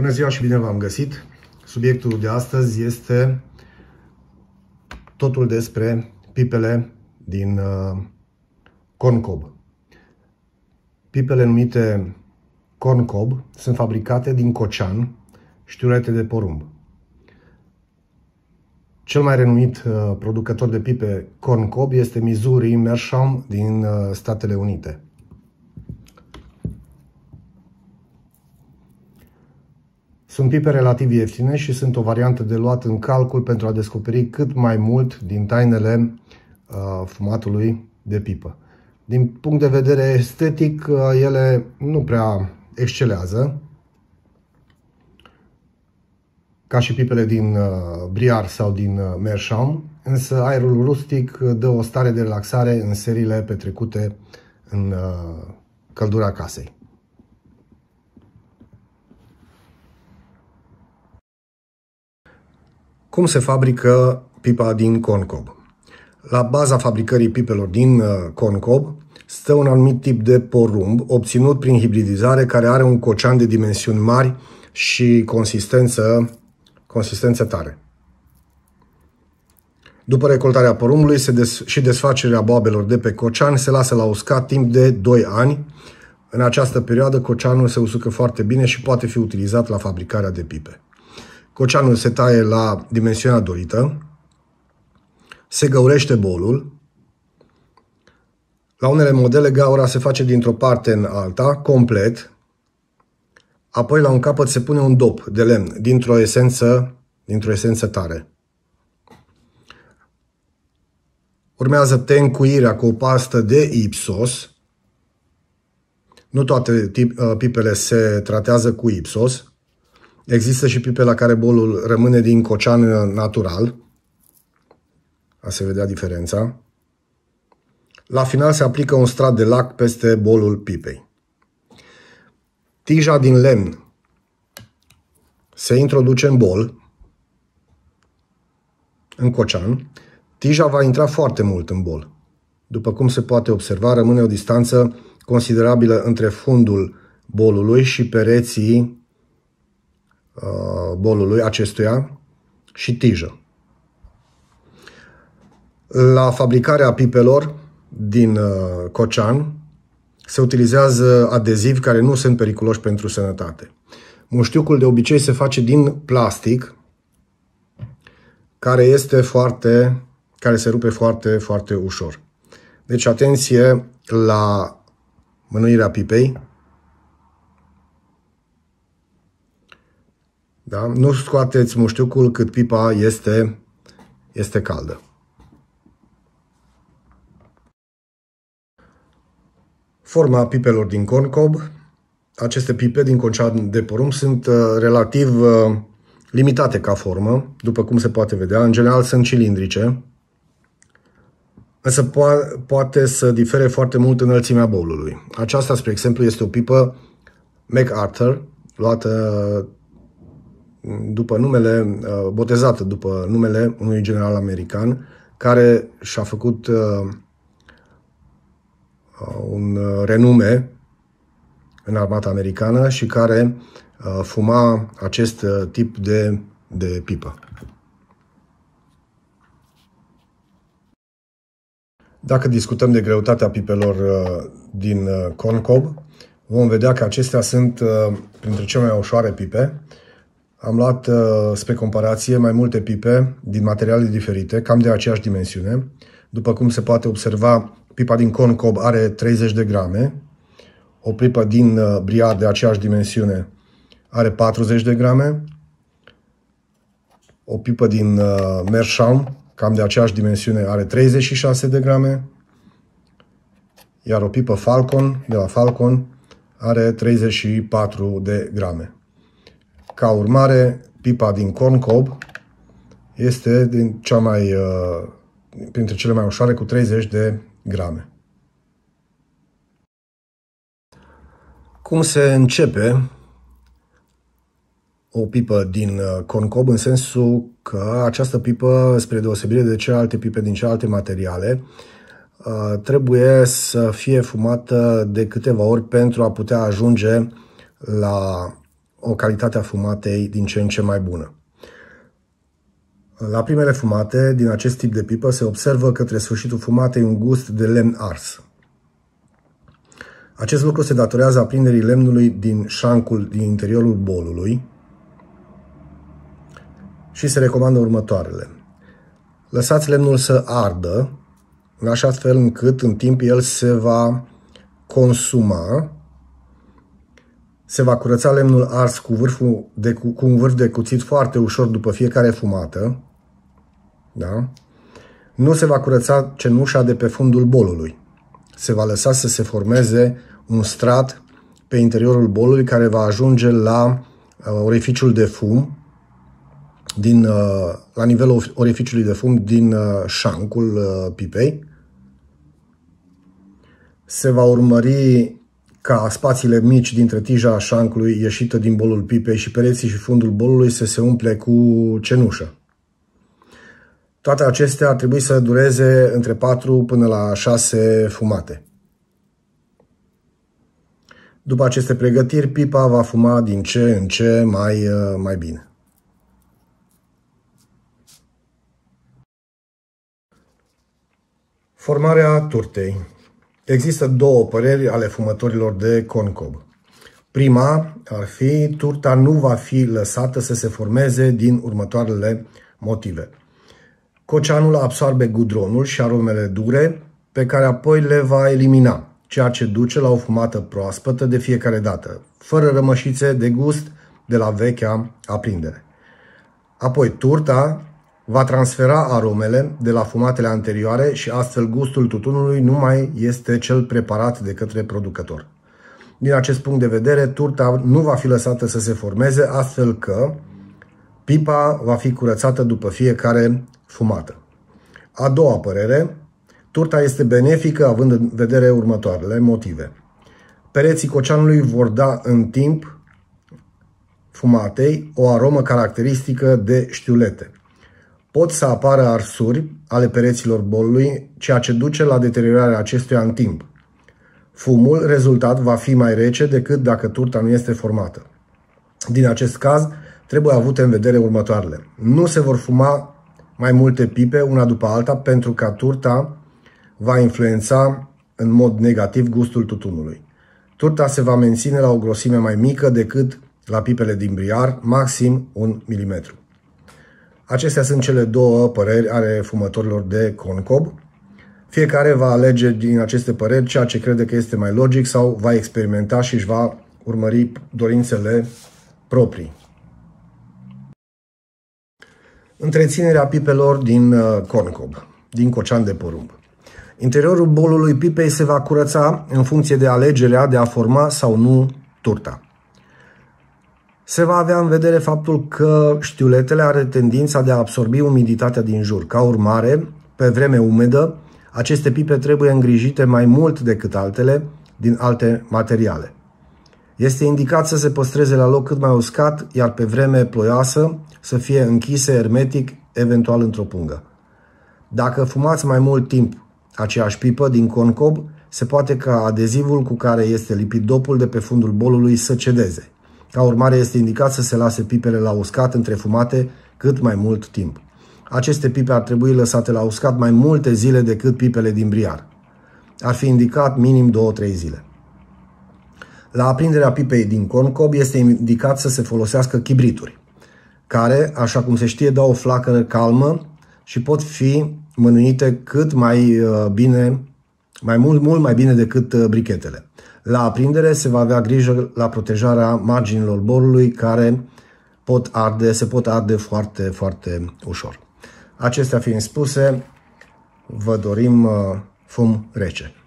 Bună ziua și bine v-am găsit! Subiectul de astăzi este totul despre pipele din uh, corncob. Pipele numite corncob sunt fabricate din cocean și de porumb. Cel mai renumit uh, producător de pipe corncob este Missouri Mersham din uh, Statele Unite. Sunt pipe relativ ieftine și sunt o variantă de luat în calcul pentru a descoperi cât mai mult din tainele uh, fumatului de pipă. Din punct de vedere estetic, uh, ele nu prea excelează. Ca și pipele din uh, Briar sau din uh, Mersham, însă aerul rustic uh, dă o stare de relaxare în serile petrecute în uh, căldura casei. cum se fabrică pipa din concob. La baza fabricării pipelor din uh, concob stă un anumit tip de porumb obținut prin hibridizare care are un cocean de dimensiuni mari și consistență, consistență tare. După recoltarea porumbului se des- și desfacerea boabelor de pe cocean se lasă la uscat timp de 2 ani. În această perioadă coceanul se usucă foarte bine și poate fi utilizat la fabricarea de pipe coceanul se taie la dimensiunea dorită, se găurește bolul, la unele modele gaura se face dintr-o parte în alta, complet, apoi la un capăt se pune un dop de lemn dintr-o esență, dintr-o esență tare. Urmează tencuirea cu o pastă de Ipsos. Nu toate uh, pipele se tratează cu Ipsos. Există și pipe la care bolul rămâne din cocean natural. A se vedea diferența. La final se aplică un strat de lac peste bolul pipei. Tija din lemn se introduce în bol, în cocean. Tija va intra foarte mult în bol. După cum se poate observa, rămâne o distanță considerabilă între fundul bolului și pereții Uh, bolului acestuia și tijă. La fabricarea pipelor din uh, Cocean se utilizează adezivi care nu sunt periculoși pentru sănătate. Muștiucul de obicei se face din plastic, care este foarte, care se rupe foarte, foarte ușor. Deci atenție la mânuirea pipei, Da? Nu scoateți muștiucul cât pipa este, este caldă. Forma pipelor din concob. Aceste pipe din concea de porumb sunt uh, relativ uh, limitate ca formă, după cum se poate vedea. În general sunt cilindrice, însă po- poate să difere foarte mult înălțimea bolului. Aceasta, spre exemplu, este o pipă MacArthur, luată după numele, uh, botezată după numele unui general american care și-a făcut uh, uh, un renume în armata americană și care fuma acest tip de, de pipă. Dacă discutăm de greutatea pipelor din Concob, vom vedea că acestea sunt printre cele mai ușoare pipe, am luat, uh, spre comparație, mai multe pipe din materiale diferite, cam de aceeași dimensiune. După cum se poate observa, pipa din Concob are 30 uh, de grame, o pipă din Briar de aceeași dimensiune uh, are 40 de grame, o pipă din Mersham, cam de aceeași dimensiune, are 36 de grame, iar o pipă Falcon, de la Falcon, are 34 de grame. Ca urmare, pipa din Corncob este din cea mai, uh, printre cele mai ușoare cu 30 de grame. Cum se începe o pipă din uh, Corncob în sensul că această pipă, spre deosebire de celelalte pipe din celelalte materiale, uh, trebuie să fie fumată de câteva ori pentru a putea ajunge la o calitate a fumatei din ce în ce mai bună. La primele fumate din acest tip de pipă se observă către sfârșitul fumatei un gust de lemn ars. Acest lucru se datorează aprinderii lemnului din șancul din interiorul bolului și se recomandă următoarele. Lăsați lemnul să ardă, în așa fel încât în timp el se va consuma se va curăța lemnul ars cu, vârful de, cu, cu un vârf de cuțit foarte ușor după fiecare fumată. Da? Nu se va curăța cenușa de pe fundul bolului. Se va lăsa să se formeze un strat pe interiorul bolului care va ajunge la uh, orificiul de fum din, uh, la nivelul orificiului de fum din uh, șancul pipei. Se va urmări ca spațiile mici dintre tija șancului ieșită din bolul pipei și pereții și fundul bolului să se umple cu cenușă. Toate acestea ar trebui să dureze între 4 până la 6 fumate. După aceste pregătiri, pipa va fuma din ce în ce mai, uh, mai bine. Formarea turtei Există două păreri ale fumătorilor de concob. Prima ar fi, turta nu va fi lăsată să se formeze din următoarele motive. Coceanul absorbe gudronul și aromele dure, pe care apoi le va elimina, ceea ce duce la o fumată proaspătă de fiecare dată, fără rămășițe de gust de la vechea aprindere. Apoi turta va transfera aromele de la fumatele anterioare și astfel gustul tutunului nu mai este cel preparat de către producător. Din acest punct de vedere, turta nu va fi lăsată să se formeze, astfel că pipa va fi curățată după fiecare fumată. A doua părere, turta este benefică având în vedere următoarele motive. Pereții coceanului vor da în timp fumatei o aromă caracteristică de știulete – pot să apară arsuri ale pereților bolului, ceea ce duce la deteriorarea acestuia în timp. Fumul rezultat va fi mai rece decât dacă turta nu este formată. Din acest caz, trebuie avute în vedere următoarele. Nu se vor fuma mai multe pipe una după alta pentru că turta va influența în mod negativ gustul tutunului. Turta se va menține la o grosime mai mică decât la pipele din briar, maxim 1 mm. Acestea sunt cele două păreri ale fumătorilor de concob. Fiecare va alege din aceste păreri ceea ce crede că este mai logic sau va experimenta și își va urmări dorințele proprii. Întreținerea pipelor din uh, concob, din cocean de porumb. Interiorul bolului pipei se va curăța în funcție de alegerea de a forma sau nu turta se va avea în vedere faptul că știuletele are tendința de a absorbi umiditatea din jur. Ca urmare, pe vreme umedă, aceste pipe trebuie îngrijite mai mult decât altele din alte materiale. Este indicat să se păstreze la loc cât mai uscat, iar pe vreme ploioasă să fie închise ermetic, eventual într-o pungă. Dacă fumați mai mult timp aceeași pipă din concob, se poate ca adezivul cu care este lipit dopul de pe fundul bolului să cedeze. Ca urmare, este indicat să se lase pipele la uscat între fumate cât mai mult timp. Aceste pipe ar trebui lăsate la uscat mai multe zile decât pipele din briar. Ar fi indicat minim 2-3 zile. La aprinderea pipei din concob este indicat să se folosească chibrituri, care, așa cum se știe, dau o flacără calmă și pot fi mânuite cât mai uh, bine mai mult, mult mai bine decât uh, brichetele. La aprindere se va avea grijă la protejarea marginilor borului care pot arde, se pot arde foarte, foarte ușor. Acestea fiind spuse, vă dorim uh, fum rece.